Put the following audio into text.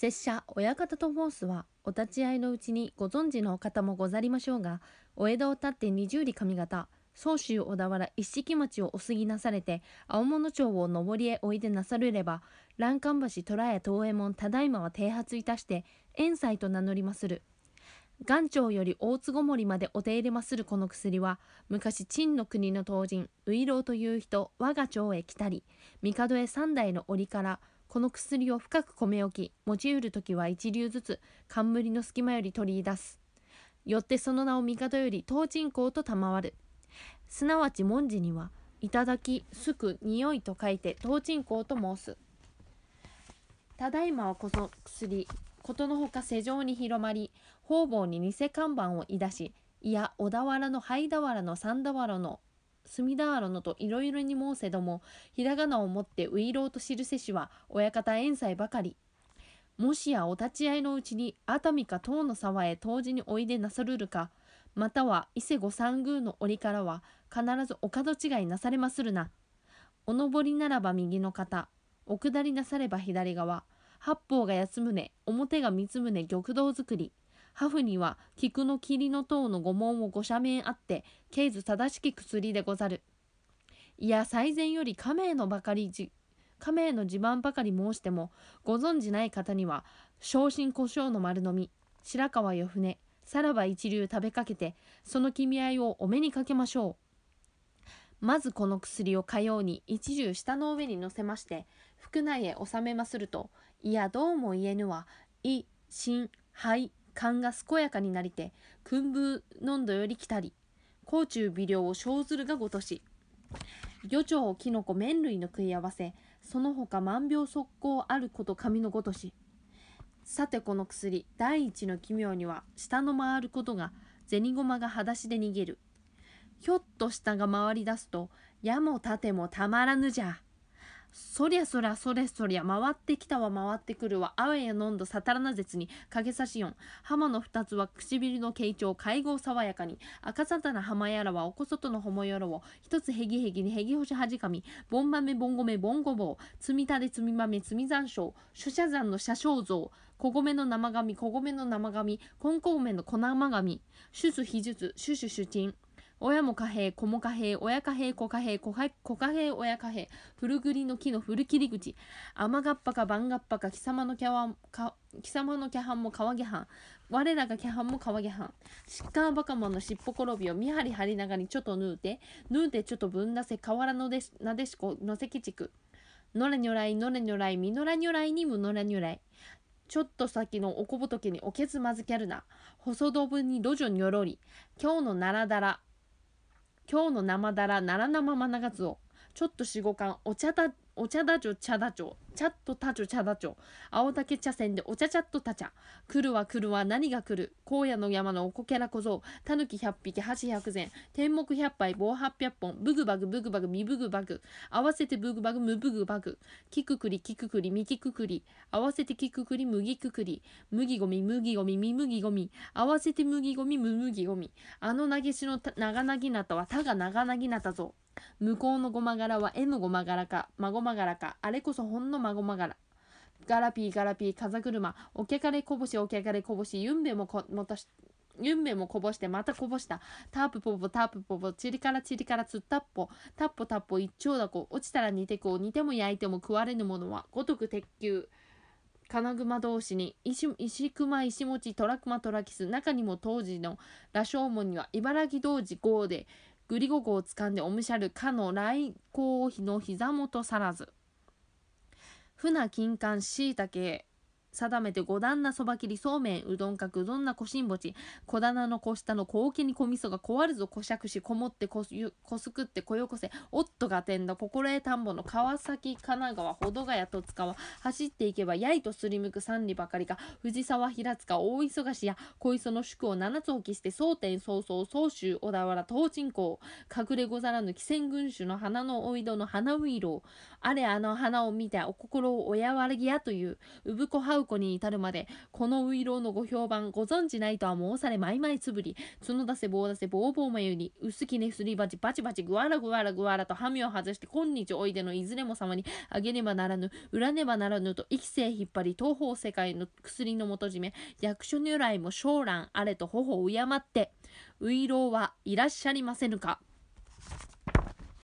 拙者親方と申すはお立ち会いのうちにご存知の方もござりましょうがお江戸を立って二十里上方総州小田原一色町をお過ぎなされて青物町を上りへおいでなされれば欄干橋虎屋東右衛門ただいまは停発いたして遠斎と名乗りまする。元朝より大坪森までお手入れまするこの薬は、昔陳の国の当人、ウイロウという人、我が町へ来たり、帝へ三代の折から、この薬を深く米置き、持ちうる時は一流ずつ、冠の隙間より取り出す。よってその名を帝より東人公と賜る。すなわち文字には、いただき、すく、匂いと書いて東人公と申す。ただいまはこの薬、ことのほか世上に広まり方々に偽看板をいだしいや小田原の灰田原の三田原の隅田原のといろいろに申せどもひらがなを持ってういろうと知るせしは親方遠斎ばかり。もしやお立ち会いのうちに熱海か遠の沢へ当時においでなさるるかまたは伊勢御三宮の折からは必ずお門違いなされまするな。お上りならば右の方お下りなされば左側八方が安宗表が三宗玉堂作り破風には菊の霧の塔の御門を御社面あって経図正しき薬でござるいや最善より亀のばかりじ亀の地盤ばかり申してもご存じない方には昇進故障の丸のみ白川よ船さらば一流食べかけてその君合いをお目にかけましょうまずこの薬をかように一重下の上に乗せまして腹内へ納めまするといやどうも言えぬは、い、しん、はい、が健やかになりて、君風のんどより来たり、甲虫微量を生ずるがごとし。魚鳥、キノコ、麺類の食い合わせ、その他万病速攻あること神のごとし。さてこの薬、第一の奇妙には、下の回ることが、銭駒が裸足で逃げる。ひょっと下が回り出すと、矢も盾もたまらぬじゃ。そりゃそりゃそりゃ、そりゃ回ってきたわ回ってくるわあわやのんどさたらなぜつにかげさしよん浜の二つは唇の形状会合爽やかに赤さたな浜やらはおこそとのほもよろを一つへぎへぎにへぎほしはじかみぼんまめぼんごめぼんごぼうつみたでつみまめつみざんしょうしゅしゃざんのしゃしょうぞうこごめのなまがみ、こごめのなまがみ。こんこごめのこなまがみ。しゅすひじゅつしゅしゅしゅちん親も貨幣、子も貨幣、親貨幣、子貨幣、子貨幣、親貨幣、古栗の木の古切り口、甘がっぱか番がっぱか、貴様のキャワか貴様のキャハンも川下藩、我らがキャハンも川下藩、シッカーバカマンのしっぽ転びを見張り張りながらにちょっとぬうて、ぬうてちょっとぶんだせ、河原のでしなでしこ、のせきちく、のれにょらい、のれにょらい、みのらにょらいにむのらにょらい。ちょっと先のおこぼとけにおけずまずけるな。細どぶに路女にょろり。今日のならだら。今日の生だらなら生マナガツオちょっと45巻お茶だお茶だちょ茶だちょチャットタチョチャダチョ青竹茶せんでお茶チャットタチャ来るは来るは何が来る荒野の山のおこけら小僧たぬき100匹箸100膳天目100杯棒800本ブグバグブグバグミブグバグ合わせてブグバグムブグバグキククリキククリミキククリ合わせてキククリ麦くくり麦ごみ麦ごみみ麦ごみ合わせて麦ごみむ麦ごみあの投げしの長なぎなたはたが長なぎなたぞ向こうのごま柄は M ごま柄かまごま柄かあれこそほんのままごまがら。ガラピーガラピー風車、おけかれこぼしおけかれこぼし、ゆんべもこ、もたし、ゆんべもこぼしてまたこぼした。タープポポタープポポ、チリからチリからつったっぽ、タッポタッポ一丁だこ、落ちたら煮てこう、煮ても焼いても食われぬものは、ごとく鉄球。金熊同士に石石熊石持虎熊虎キス中にも当時の羅生門には茨城童子号でグリゴゴを掴んでおむしゃるかの来光妃の膝元さらず。船金柑しいたけ定めて五段なそば切りそうめんうどんかうどんなこしんぼち小棚の小下の小桶に小みそが壊るぞこしゃくしこもってこすくってこよこせおっとがてんだ心得田んぼの川崎神奈川保土ヶ谷戸塚は走っていけばやいとすりむく三里ばかりか藤沢平塚大忙しや小磯の宿を七つ置きして蒼天曹操総州小田原東鎮港隠れござらぬ貴船群衆の花のおいどの花ういろうあれあの花を見てお心をおやわらぎやという産子ハウう子に至るまで、このウいローのご評判、ご存じないとは申されまいまいつぶり、角出せ棒出せぼうぼまゆに、薄きねすり鉢バチバチぐわらぐわらぐわらとはみを外して、今日おいでのいずれも様にあげねばならぬ、売らねばならぬと、生き生引っ張り、東方世界の薬の元締め、役所如来も将来あれと頬を敬って、ウいローはいらっしゃりませぬか。